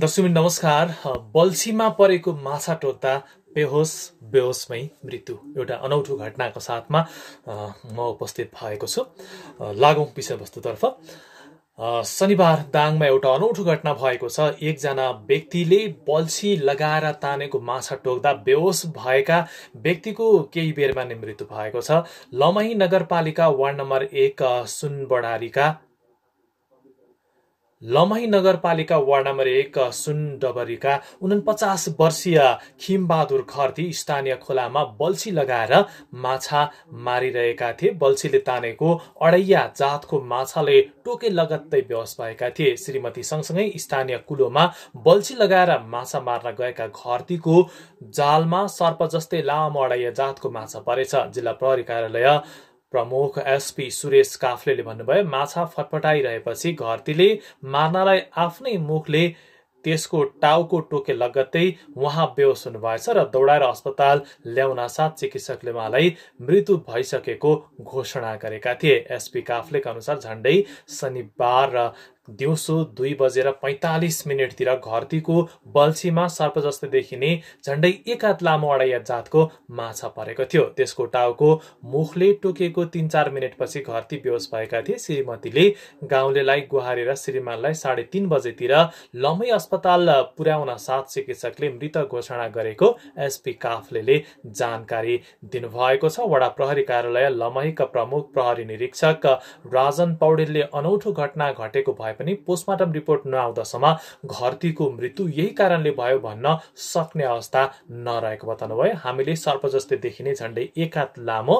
दर्शुमी नमस्कार बल्छीमा परेको माछा टोक्दा बेहोस बेहोसमै मृत्यु एउटा अनौठो घटनाको साथमा म उपस्थित भएको छु लागौँ विषयवस्तुतर्फ शनिबार दाङमा एउटा अनौठो घटना भएको छ एकजना व्यक्तिले बल्छी लगाएर तानेको माछा टोक्दा बेहोस भएका व्यक्तिको केही बेरमा नै मृत्यु भएको छ लमही नगरपालिका वार्ड नम्बर एक सुनबडारीका लमही नगरपालिका वार्ड नम्बर एक सुन डबरीका उनपचास वर्षीय खिमबहादुर खर्ती स्थानीय खोलामा बल्छी लगाएर माछा मारिरहेका थिए बल्छीले तानेको अडैया जातको माछाले टोके लगत्तै बेहोस भएका थिए श्रीमती सँगसँगै स्थानीय कुलोमा बल्छी लगाएर माछा मार्न गएका घरतीको जालमा सर्प जस्तै लामो अडैया जातको माछा परेछ जिल्ला प्रहरी कार्यालय प्रमुख एसपी सुरेश काफ्ले भन्नुभयो माछा फटफटाइरहेपछि घरतीले मार्नलाई आफ्नै मुखले त्यसको टाउको टोके लगत्तै उहाँ बेहोस हुनुभएछ र दौडाएर अस्पताल ल्याउन साथ चिकित्सकले उहाँलाई मृत्यु भइसकेको घोषणा गरेका थिए एसपी काफ्लेका अनुसार झन्डै शनिबार र दिउँसो दुई बजेर पैँतालिस मिनटतिर घरतीको बल्छीमा सर्प जस्तै देखिने झन्डै एकात लामो अडाइया जातको माछा परेको थियो त्यसको टाउको मुखले टोकेको तिन चार मिनटपछि घरती बेहोस भएका थिए श्रीमतीले गाउँलेलाई गुहारेर श्रीमानलाई साढे तिन बजेतिर लम्बै अस्पताल पुर्याउन साथ चिकित्सकले मृत घोषणा गरेको एसपी काफले जानकारी दिनुभएको छ वडा प्रहरी कार्यालय लमहीका प्रमुख प्रहरी निरीक्षक राजन पौडेलले अनौठो घटना घटेको भए पनि पोस्टमार्टम रिपोर्ट नआउँदासम्म घरतीको मृत्यु यही कारणले भयो भन्न सक्ने अवस्था नरहेको बताउनुभयो हामीले सर्प जस्तै देखिने झन्डै एकात लामो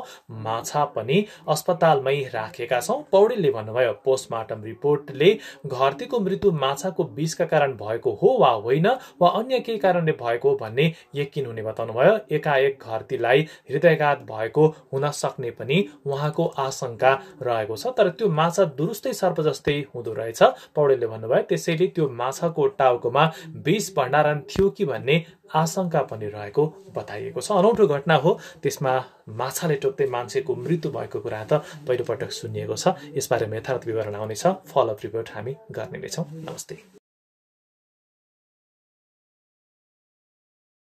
माछा पनि अस्पतालमै राखेका छौँ पौडेलले भन्नुभयो पोस्टमार्टम रिपोर्टले घरतीको मृत्यु माछाको विषका कारण भएको हो वा होइन वा अन्य केही कारणले भएको भन्ने यकिन हुने बताउनुभयो एकाएक घरतीलाई हृदयघात भएको हुन सक्ने पनि उहाँको आशंका रहेको छ तर त्यो माछा दुरुस्तै सर्प जस्तै हुँदो रहेछ पौडेलले भन्नुभयो त्यसैले त्यो माछाको टाउकोमा विष भण्डारण थियो कि भन्ने आशंका पनि रहेको बताइएको छ अनौठो घटना हो त्यसमा माछाले टोक्दै मान्छेको मृत्यु भएको कुरा त पहिलोपटक सुनिएको छ यसबारेमा यथार्थ विवरण आउनेछ फलोअप रिपोर्ट हामी गर्ने नै छौँ नमस्ते